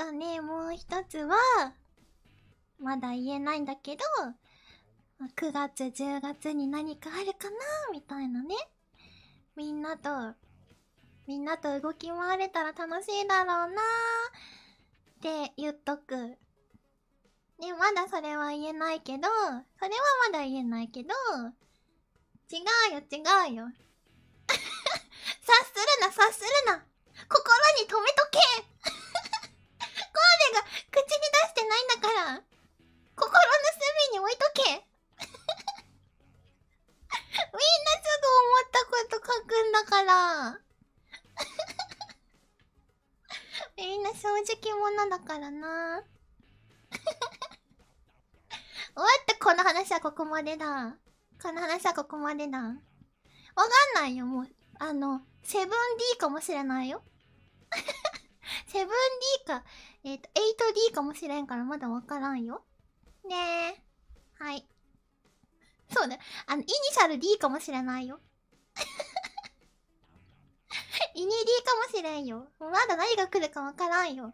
とね、もう一つは、まだ言えないんだけど、9月、10月に何かあるかなみたいなね。みんなと、みんなと動き回れたら楽しいだろうなって言っとく。ね、まだそれは言えないけど、それはまだ言えないけど、違うよ、違うよ。察するな、察するな心に留めとら みんな正直者だからな おってこの話はここまでだこの話はここまでだわかんないよもうあの 7D かもしれないよ 7D かえっ、ー、と 8D かもしれんからまだわからんよねえはいそうだあのイニシャル D かもしれないよかもしれんよ。まだ何が来るかわからんよ。